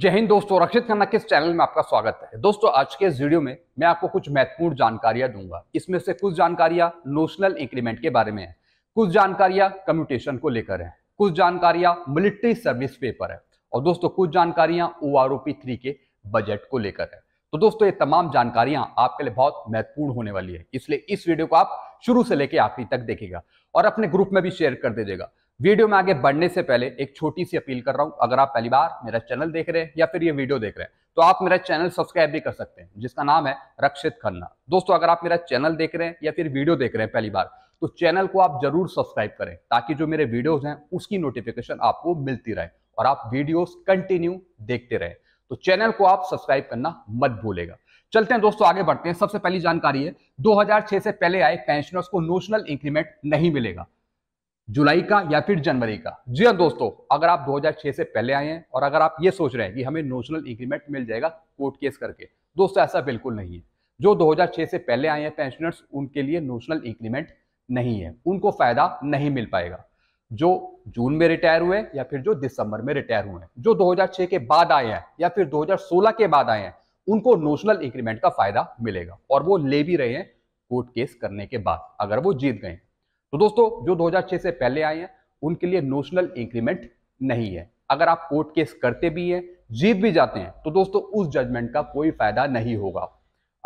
जय हिंद दोस्तों रक्षित खन्ना के चैनल में आपका स्वागत है दोस्तों आज के इस वीडियो में मैं आपको कुछ महत्वपूर्ण जानकारियां दूंगा इसमें से कुछ जानकारियां नोशनल इंक्रीमेंट के बारे में है कुछ जानकारियां कम्यूटेशन को लेकर है कुछ जानकारियां मिलिट्री सर्विस पेपर है और दोस्तों कुछ जानकारियां ओ आर थ्री के बजट को लेकर है तो दोस्तों ये तमाम जानकारियां आपके लिए बहुत महत्वपूर्ण होने वाली है इसलिए इस वीडियो को आप शुरू से लेकर आखिरी तक देखेगा और अपने ग्रुप में भी शेयर कर दीजिएगा वीडियो में आगे बढ़ने से पहले एक छोटी सी अपील कर रहा हूं अगर आप पहली बार मेरा चैनल देख रहे हैं या फिर ये वीडियो देख रहे हैं तो आप मेरा चैनल सब्सक्राइब भी कर सकते हैं जिसका नाम है रक्षित खन्ना दोस्तों अगर आप मेरा चैनल देख रहे हैं या फिर वीडियो देख रहे हैं पहली बार तो चैनल को आप जरूर सब्सक्राइब करें ताकि जो मेरे वीडियोज हैं उसकी नोटिफिकेशन आपको मिलती रहे और आप वीडियोस कंटिन्यू देखते रहे तो चैनल को आप सब्सक्राइब करना मत भूलेगा चलते हैं दोस्तों आगे बढ़ते हैं सबसे पहली जानकारी है 2006 से पहले आए पेंशनर्स को नोशनल इंक्रीमेंट नहीं मिलेगा जुलाई का या फिर जनवरी का जी हाँ दोस्तों अगर आप 2006 से पहले आए हैं और अगर आप ये सोच रहे हैं कि हमें नोशनल इंक्रीमेंट मिल जाएगा कोर्ट केस करके दोस्तों ऐसा बिल्कुल नहीं है जो 2006 से पहले आए हैं पेंशनर्स उनके लिए नोशनल इंक्रीमेंट नहीं है उनको फायदा नहीं मिल पाएगा जो जून में रिटायर हुए या फिर जो दिसंबर में रिटायर हुए जो दो के बाद आए हैं या फिर दो के बाद आए हैं उनको नोशनल इंक्रीमेंट का फायदा मिलेगा और वो ले भी रहे हैं कोर्ट केस करने के बाद अगर वो जीत गए तो दोस्तों जो 2006 से पहले आए हैं उनके लिए नोशनल इंक्रीमेंट नहीं है अगर आप कोर्ट केस करते भी हैं जीत भी जाते हैं तो दोस्तों उस जजमेंट का कोई फायदा नहीं होगा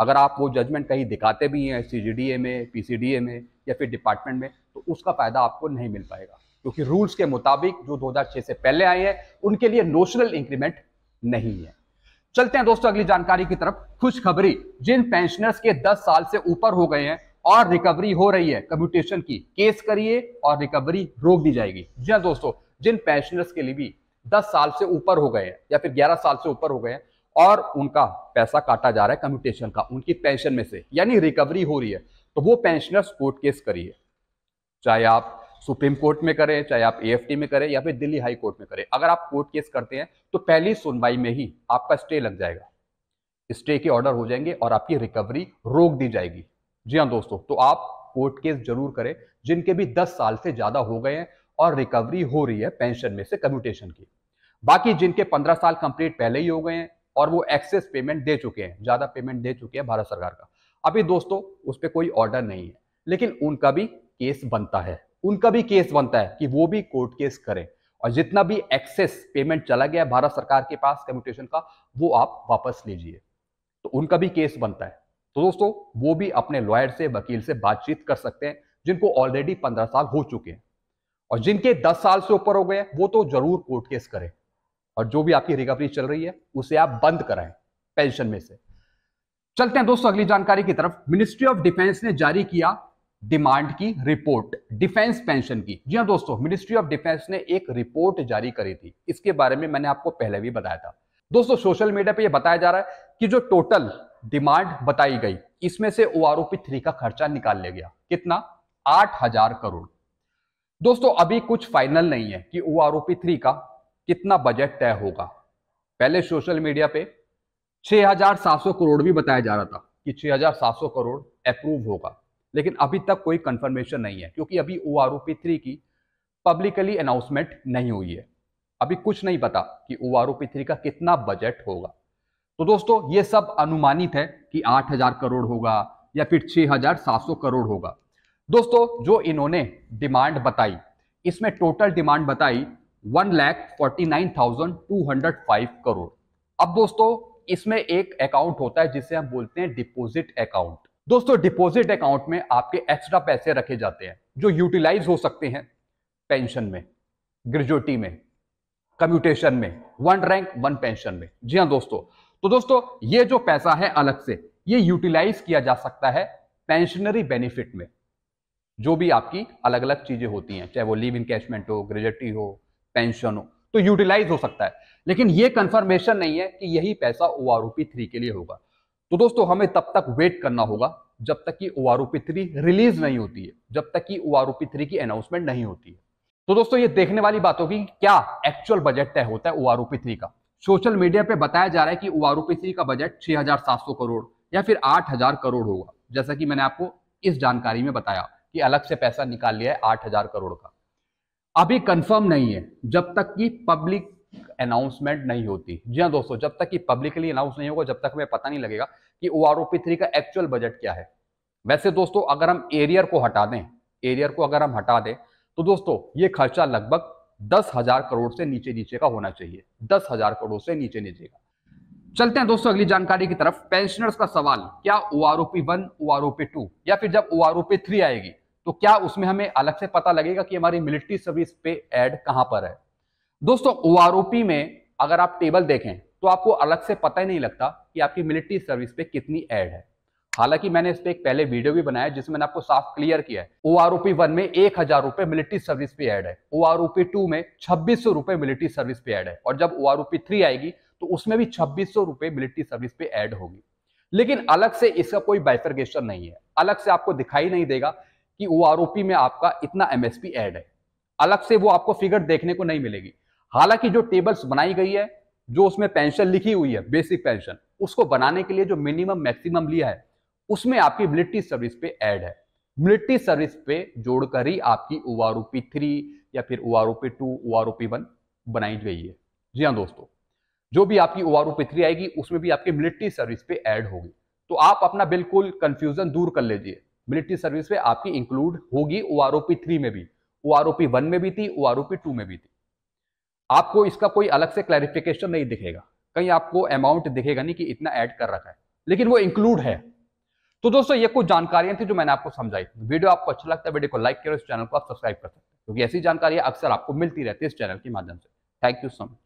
अगर आप वो जजमेंट कहीं दिखाते भी हैं सी में पी में या फिर डिपार्टमेंट में तो उसका फायदा आपको नहीं मिल पाएगा क्योंकि रूल्स के मुताबिक जो 2006 से पहले आए हैं उनके लिए नोशनल इंक्रीमेंट नहीं है चलते हैं दोस्तों अगली जानकारी की तरफ खुशखबरी जिन पेंशनर्स के 10 साल से ऊपर हो गए हैं और रिकवरी हो रही है कम्यूटेशन की केस करिए और रिकवरी रोक दी जाएगी जी हाँ दोस्तों जिन पेंशनर्स के लिए भी 10 साल से ऊपर हो गए हैं या फिर 11 साल से ऊपर हो गए हैं और उनका पैसा काटा जा रहा है कम्यूटेशन का उनकी पेंशन में से यानी रिकवरी हो रही है तो वो पेंशनर्स कोर्ट केस करिए चाहे आप सुप्रीम कोर्ट में करें चाहे आप ए में करें या फिर दिल्ली हाई कोर्ट में करें अगर आप कोर्ट केस करते हैं तो पहली सुनवाई में ही आपका स्टे लग जाएगा स्टे के ऑर्डर हो जाएंगे और आपकी रिकवरी रोक दी जाएगी जी हाँ दोस्तों तो आप कोर्ट केस जरूर करें जिनके भी 10 साल से ज्यादा हो गए हैं और रिकवरी हो रही है पेंशन में से कम्यूटेशन की बाकी जिनके 15 साल कंप्लीट पहले ही हो गए हैं और वो एक्सेस पेमेंट दे चुके हैं ज्यादा पेमेंट दे चुके हैं भारत सरकार का अभी दोस्तों उस पर कोई ऑर्डर नहीं है लेकिन उनका भी केस बनता है उनका भी केस बनता है कि वो भी कोर्ट केस करें और जितना भी एक्सेस पेमेंट चला गया भारत सरकार के पास कम्यूटेशन का वो आप वापस लीजिए तो उनका भी केस बनता है तो दोस्तों वो भी अपने लॉयर से वकील से बातचीत कर सकते हैं जिनको ऑलरेडी पंद्रह साल हो चुके हैं और जिनके दस साल से ऊपर हो गए वो तो जरूर कोर्ट केस करें और जो भी आपकी रिकवरी चल रही है उसे आप बंद कराएं पेंशन में से चलते हैं दोस्तों अगली जानकारी की तरफ मिनिस्ट्री ऑफ डिफेंस ने जारी किया डिमांड की रिपोर्ट डिफेंस पेंशन की जी हाँ दोस्तों मिनिस्ट्री ऑफ डिफेंस ने एक रिपोर्ट जारी करी थी इसके बारे में मैंने आपको पहले भी बताया था दोस्तों सोशल मीडिया पर यह बताया जा रहा है कि जो टोटल डिमांड बताई गई इसमें से ओ आर थ्री का खर्चा निकाल लिया गया कितना आठ हजार करोड़ दोस्तों अभी कुछ फाइनल नहीं है कि ओ आर थ्री का कितना बजट तय होगा पहले सोशल मीडिया पे 6,700 करोड़ भी बताया जा रहा था कि 6,700 करोड़ अप्रूव होगा लेकिन अभी तक कोई कंफर्मेशन नहीं है क्योंकि अभी ओ आर थ्री की पब्लिकली अनाउंसमेंट नहीं हुई है अभी कुछ नहीं पता कि ओ आर थ्री का कितना बजट होगा तो दोस्तों ये सब अनुमानित है कि 8000 करोड़ होगा या फिर 6700 करोड़ होगा दोस्तों जो इन्होंने डिमांड बताई इसमें टोटल डिमांड बताई one lakh forty nine thousand two hundred five crore अब दोस्तों इसमें एक अकाउंट होता है जिसे हम बोलते हैं डिपोजिट अकाउंट दोस्तों डिपॉजिट अकाउंट में आपके एक्स्ट्रा पैसे रखे जाते हैं जो यूटिलाइज हो सकते हैं पेंशन में ग्रेजुएटी में कम्यूटेशन में वन रैंक वन पेंशन में जी हाँ दोस्तों तो दोस्तों ये जो पैसा है अलग से ये यूटिलाइज किया जा सकता है पेंशनरी बेनिफिट में जो भी आपकी अलग अलग चीजें होती हैं चाहे वो लीव इनकेशमेंट हो ग्रेजुटी हो पेंशन हो तो यूटिलाइज हो सकता है लेकिन ये कंफर्मेशन नहीं है कि यही पैसा ओ आर थ्री के लिए होगा तो दोस्तों हमें तब तक वेट करना होगा जब तक कि ओ आर थ्री रिलीज नहीं होती है जब तक कि ओ आर थ्री की अनाउंसमेंट नहीं होती है तो दोस्तों ये देखने वाली बात होगी क्या एक्चुअल बजट तय होता है ओ आर थ्री का सोशल मीडिया पे बताया जा रहा है कि ओआरओपीसी का बजट 6,700 करोड़ या फिर 8,000 करोड़ होगा जैसा कि मैंने आपको इस जानकारी में बताया कि अलग से पैसा निकाल लिया है 8,000 करोड़ का अभी कंफर्म नहीं है जब तक कि पब्लिक अनाउंसमेंट नहीं होती जी हाँ दोस्तों जब तक कि पब्लिकली अनाउंस नहीं होगा जब तक हमें पता नहीं लगेगा कि ओ आर थ्री का एक्चुअल बजट क्या है वैसे दोस्तों अगर हम एरियर को हटा दें एरियर को अगर हम हटा दें तो दोस्तों ये खर्चा लगभग दस हजार करोड़ से नीचे नीचे का होना चाहिए दस हजार करोड़ से नीचे नीचे का चलते हैं दोस्तों अगली जानकारी की तरफ पेंशनर्स का सवाल क्या O R O P one O R O P two या फिर जब O R O P three आएगी तो क्या उसमें हमें अलग से पता लगेगा कि हमारी मिलिट्री सर्विस पे एड कहां पर है दोस्तों ओ आर ओ पी में अगर आप टेबल देखें तो आपको अलग से पता ही नहीं लगता कि आपकी मिलिट्री सर्विस पे कितनी एड है हालांकि मैंने इस पर एक पहले वीडियो भी बनाया जिसमें मैंने आपको साफ क्लियर किया है ओ आर ओपी वन में एक हजार रुपए मिलिट्री सर्विस पे ऐड है ओ आर ओपी टू में छब्बीस सौ रुपए मिलिट्री सर्विस पे ऐड है और जब ओ आर ओपी थ्री आएगी तो उसमें भी छब्बीस सौ रुपए मिलिट्री सर्विस पे ऐड होगी लेकिन अलग से इसका कोई बाइफर्गेशन नहीं है अलग से आपको दिखाई नहीं देगा कि ओ आर ओपी में आपका इतना एमएसपी ऐड है अलग से वो आपको फिगर देखने को नहीं मिलेगी हालांकि जो टेबल्स बनाई गई है जो उसमें पेंशन लिखी हुई है बेसिक पेंशन उसको बनाने के लिए जो मिनिमम मैक्सिमम लिया है उसमें आपकी मिलिट्री सर्विस पे ऐड है मिलिट्री सर्विस पे जोड़कर ही आपकी ओ आर थ्री या फिर O R OP two O R OP one बनाई गई है जी हाँ दोस्तों जो भी आपकी ओ आर ओपी थ्री आएगी उसमें भी आपकी मिलिट्री सर्विस पे ऐड होगी तो आप अपना बिल्कुल कंफ्यूजन दूर कर लीजिए मिलिट्री सर्विस पे आपकी इंक्लूड होगी ओ आर ओपी थ्री में भी ओ आर पी वन में भी थी ओ आर ओपी टू में भी थी आपको इसका कोई अलग से क्लैरिफिकेशन नहीं दिखेगा कहीं आपको अमाउंट दिखेगा नहीं कि इतना ऐड कर रखा है लेकिन वो इंक्लूड है तो दोस्तों ये कुछ जानकारियां थी जो मैंने आपको समझाई वीडियो आपको अच्छा लगता है वीडियो को लाइक करो इस चैनल को आप सब्सक्राइब कर सकते हो क्योंकि ऐसी जानकारियां अक्सर आपको मिलती रहती है इस चैनल के माध्यम से थैंक यू सो मच